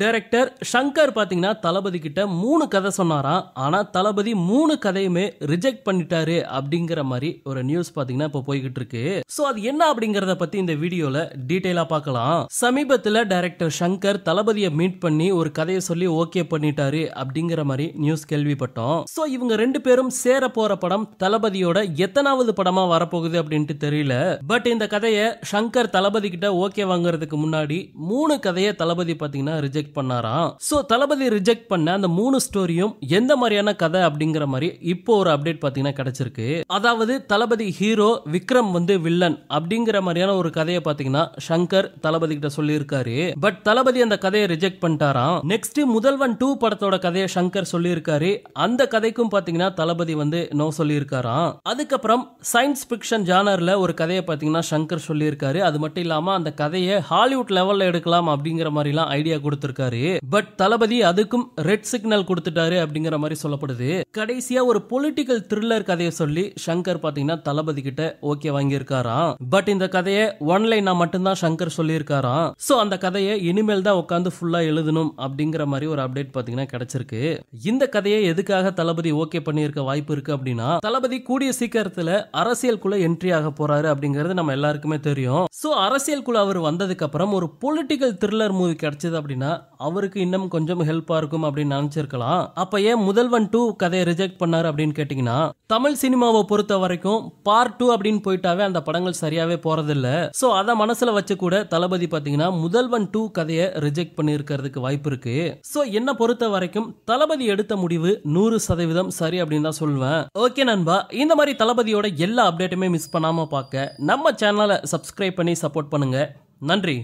director Shankar பார்த்தீங்கன்னா தளபதி கிட்ட மூணு கதை சொன்னாராம் ஆனால் தளபதி மூணு கதையுமே ரிஜெக்ட் பண்ணிட்டாரு அப்படிங்கிற மாதிரி ஒரு நியூஸ் பார்த்தீங்கன்னா இப்போ போய்கிட்டு இருக்கு ஸோ அது என்ன அப்படிங்கிறத பத்தி இந்த வீடியோல டீட்டெயிலா பார்க்கலாம் சமீபத்தில் டைரக்டர் ஷங்கர் தளபதியை மீட் பண்ணி ஒரு கதையை சொல்லி ஓகே பண்ணிட்டாரு அப்படிங்கிற மாதிரி நியூஸ் கேள்விப்பட்டோம் ஸோ இவங்க ரெண்டு பேரும் சேர போற படம் தளபதியோட எத்தனாவது படமா வரப்போகுது அப்படின்ட்டு தெரியல பட் இந்த கதையை ஷங்கர் தளபதி கிட்ட ஓகே வாங்குறதுக்கு முன்னாடி மூணு கதையை தளபதி பார்த்தீங்கன்னா ரிஜெக்ட் ரிஜெக்ட் பண்ணாராம் ஸோ தளபதி ரிஜெக்ட் பண்ண அந்த மூணு ஸ்டோரியும் எந்த மாதிரியான கதை அப்படிங்கிற மாதிரி இப்போ ஒரு அப்டேட் பார்த்தீங்கன்னா கிடைச்சிருக்கு அதாவது தளபதி ஹீரோ விக்ரம் வந்து வில்லன் அப்படிங்கிற மாதிரியான ஒரு கதையை பார்த்தீங்கன்னா சங்கர் தளபதி கிட்ட சொல்லியிருக்காரு பட் தளபதி அந்த கதையை ரிஜெக்ட் பண்ணிட்டாராம் நெக்ஸ்ட் முதல்வன் டூ படத்தோட கதையை சங்கர் சொல்லியிருக்காரு அந்த கதைக்கும் பார்த்தீங்கன்னா தளபதி வந்து நோ சொல்லியிருக்காராம் அதுக்கப்புறம் சயின்ஸ் ஃபிக்ஷன் ஜானரில் ஒரு கதையை பார்த்தீங்கன்னா சங்கர் சொல்லியிருக்காரு அது மட்டும் இல்லாமல் அந்த கதையை ஹாலிவுட் லெவலில் எடுக்கலாம் அப்படிங்கிற மாதிரிலாம் ஐடியா கொடுத்து கொடுத்திருக்காரு பட் தளபதி அதுக்கும் ரெட் சிக்னல் கொடுத்துட்டாரு அப்படிங்கிற மாதிரி சொல்லப்படுது கடைசியா ஒரு பொலிட்டிக்கல் த்ரில்லர் கதையை சொல்லி சங்கர் பாத்தீங்கன்னா தளபதி கிட்ட ஓகே வாங்கியிருக்காராம் பட் இந்த கதையை ஒன்லைனா மட்டும்தான் சங்கர் சொல்லியிருக்காராம் சோ அந்த கதையை இனிமேல் தான் உட்காந்து ஃபுல்லா எழுதணும் அப்படிங்கிற மாதிரி ஒரு அப்டேட் பாத்தீங்கன்னா கிடைச்சிருக்கு இந்த கதையை எதுக்காக தளபதி ஓகே பண்ணியிருக்க வாய்ப்பு இருக்கு அப்படின்னா தளபதி கூடிய சீக்கிரத்தில் அரசியலுக்குள்ள என்ட்ரி ஆக போறாரு அப்படிங்கறது நம்ம எல்லாருக்குமே தெரியும் ஸோ அரசியலுக்குள்ள அவர் வந்ததுக்கு அப்புறம் ஒரு பொலிட்டிக்கல் த்ரில்லர் மூவி கிடைச்சது அப்படின்னா அவருக்கு இன்னும் கொஞ்சம் ஹெல்ப்பா இருக்கும் அப்படின்னு நினச்சிருக்கலாம் அப்ப ஏன் முதல்வன் டூ கதையை ரிஜெக்ட் பண்ணார் அப்படின்னு கேட்டிங்கன்னா தமிழ் சினிமாவை பொறுத்த வரைக்கும் பார்ட் டூ அப்படின்னு போயிட்டாவே அந்த படங்கள் சரியாவே போகிறதில்ல ஸோ அதை மனசில் வச்சு கூட தளபதி பார்த்தீங்கன்னா முதல்வன் டூ கதையை ரிஜெக்ட் பண்ணிருக்கிறதுக்கு வாய்ப்பு இருக்கு ஸோ என்னை பொறுத்த வரைக்கும் தளபதி எடுத்த முடிவு நூறு சதவீதம் சரி அப்படின்னு தான் சொல்லுவேன் ஓகே நண்பா இந்த மாதிரி தளபதியோட எல்லா அப்டேட்டுமே மிஸ் பண்ணாமல் பார்க்க நம்ம சேனலை சப்ஸ்கிரைப் பண்ணி சப்போர்ட் பண்ணுங்க நன்றி